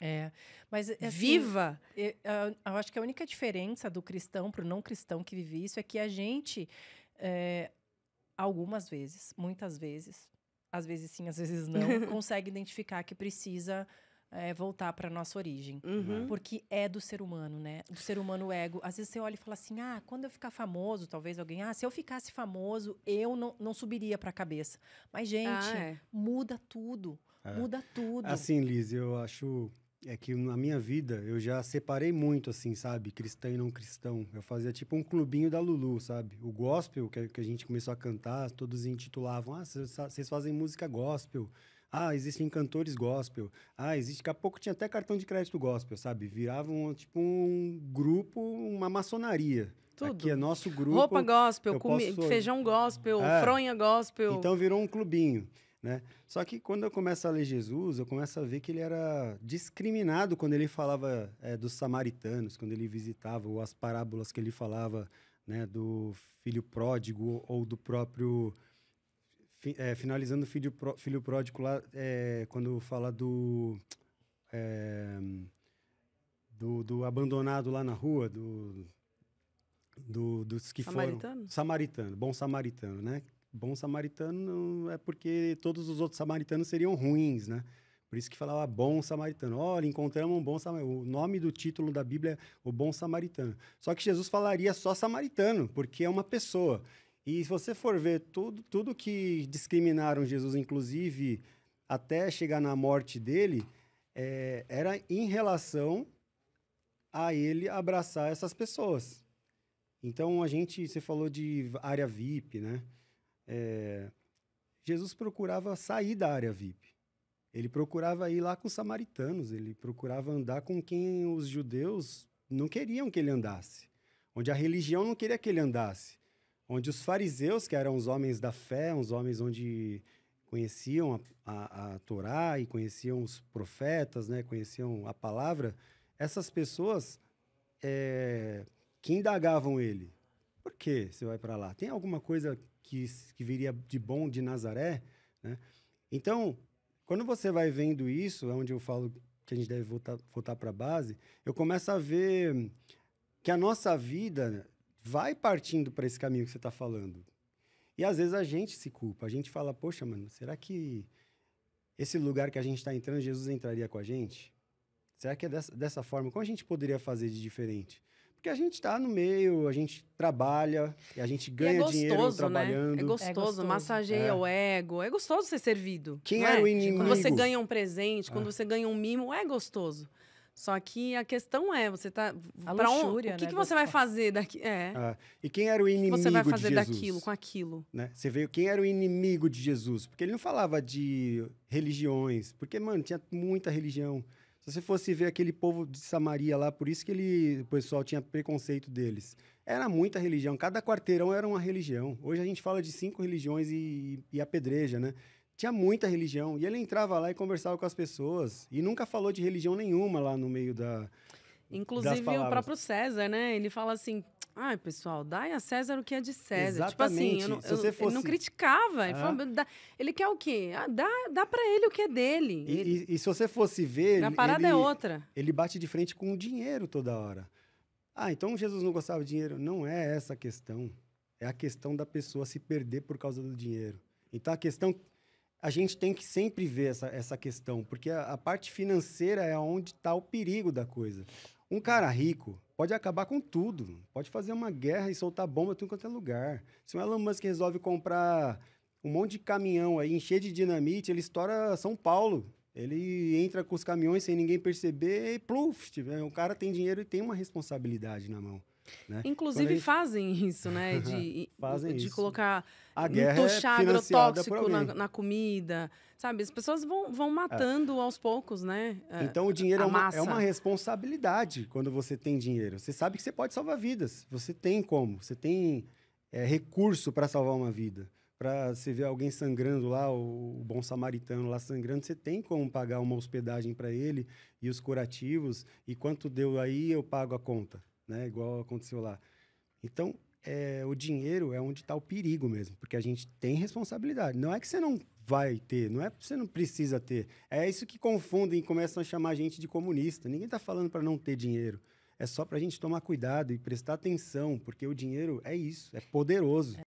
É, mas é, assim, viva. Eu, é, eu, acho que a única diferença do cristão para o não cristão que vive isso é que a gente, é, algumas vezes, muitas vezes, às vezes sim, às vezes não, consegue identificar que precisa é, voltar para nossa origem, uhum. uhum. porque é do ser humano, né? Do ser humano ego. Às vezes você olha e fala assim, ah, quando eu ficar famoso, talvez alguém, ah, se eu ficasse famoso, eu não, não subiria para a cabeça. Mas ah, gente, ah, é. muda tudo. É. Muda tudo. Assim, Liz, eu acho é que na minha vida eu já separei muito, assim, sabe? Cristão e não cristão. Eu fazia tipo um clubinho da Lulu, sabe? O gospel que, que a gente começou a cantar, todos intitulavam: Ah, vocês fazem música gospel. Ah, existem cantores gospel. Ah, existe. Daqui a pouco tinha até cartão de crédito gospel, sabe? Viravam tipo um grupo, uma maçonaria. Tudo. Aqui é nosso grupo. Roupa gospel, comi... posso... feijão gospel, é. fronha gospel. Então virou um clubinho. Né? Só que quando eu começo a ler Jesus, eu começo a ver que ele era discriminado quando ele falava é, dos samaritanos, quando ele visitava, ou as parábolas que ele falava né, do filho pródigo ou do próprio. Fi, é, finalizando o filho, filho pródigo lá, é, quando fala do, é, do, do. abandonado lá na rua, do, do dos que Samaritano? foram. Samaritano. Bom samaritano, né? bom samaritano é porque todos os outros samaritanos seriam ruins, né? Por isso que falava bom samaritano. Olha, encontramos um bom samaritano. O nome do título da Bíblia é o bom samaritano. Só que Jesus falaria só samaritano, porque é uma pessoa. E se você for ver tudo, tudo que discriminaram Jesus, inclusive até chegar na morte dele, é, era em relação a ele abraçar essas pessoas. Então a gente, você falou de área VIP, né? é, Jesus procurava sair da área VIP. Ele procurava ir lá com os samaritanos, ele procurava andar com quem os judeus não queriam que ele andasse, onde a religião não queria que ele andasse, onde os fariseus, que eram os homens da fé, os homens onde conheciam a, a, a Torá e conheciam os profetas, né, conheciam a palavra, essas pessoas é, que indagavam ele, por que você vai para lá? Tem alguma coisa que, que viria de bom de Nazaré? Né? Então, quando você vai vendo isso, é onde eu falo que a gente deve voltar, voltar para a base, eu começo a ver que a nossa vida vai partindo para esse caminho que você está falando. E às vezes a gente se culpa, a gente fala, poxa, mano, será que esse lugar que a gente está entrando, Jesus entraria com a gente? Será que é dessa, dessa forma? Como a gente poderia fazer de diferente? Porque a gente está no meio, a gente trabalha, a gente é ganha é gostoso, dinheiro né? trabalhando. Né? É gostoso, é gostoso. massageia é. o ego. É gostoso ser servido. Quem era né? é o inimigo? Quando você ganha um presente, quando é. você ganha um mimo, é gostoso. Só que a questão é, você tá para um, o que, né, que você vai fazer daqui? É. Ah, e quem era o inimigo de Jesus? Você vai fazer daquilo com aquilo, né? Você veio quem era o inimigo de Jesus? Porque ele não falava de religiões, porque mano, tinha muita religião. Se você fosse ver aquele povo de Samaria lá, por isso que ele, o pessoal tinha preconceito deles. Era muita religião, cada quarteirão era uma religião. Hoje a gente fala de cinco religiões e, e apedreja, né? Tinha muita religião. E ele entrava lá e conversava com as pessoas. E nunca falou de religião nenhuma lá no meio da. Inclusive o próprio César, né? Ele fala assim: Ai, pessoal, e a César o que é de César. Exatamente. Tipo assim, eu não, eu, fosse... ele não criticava. Ele, falou, ele, quer o quê? Ah, dá, dá pra ele o que é dele. E, ele... e, e se você fosse ver. A parada é ele, é outra. Ele bate de frente com o dinheiro toda hora. Ah, então Jesus não gostava de dinheiro. Não é essa a questão. É a questão da pessoa se perder por causa do dinheiro. Então a questão. A gente tem que sempre ver essa, essa questão, porque a, a parte financeira é onde está o perigo da coisa. Um cara rico pode acabar com tudo. Pode fazer uma guerra e soltar bomba em qualquer é lugar. Se o Elon Musk resolve comprar um monte de caminhão aí, encher de dinamite, ele estoura São Paulo. Ele entra com os caminhões sem ninguém perceber e pluf, o cara tem dinheiro e tem uma responsabilidade na mão. Né? Inclusive gente... fazem isso, né? De, fazem de isso. colocar a guerra um é agrotóxico na, na, comida, sabe? As pessoas vão, vão é. matando é. aos poucos, né? É, então o dinheiro é uma, é uma, responsabilidade quando você tem dinheiro. Você sabe que você pode salvar vidas. Você tem como, você tem é, recurso para salvar uma vida. Para você ver alguém sangrando lá, o, o bom samaritano lá sangrando, você tem como pagar uma hospedagem para ele e os curativos. E quanto deu aí, eu pago a conta né? Igual aconteceu lá. Então, é, o dinheiro é onde está o perigo mesmo, porque a gente tem responsabilidade. Não é que você não vai ter, não é que você não precisa ter. É isso que confundem e começam a chamar a gente de comunista. Ninguém está falando para não ter dinheiro. É só para a gente tomar cuidado e prestar atenção, porque o dinheiro é isso, é poderoso. É.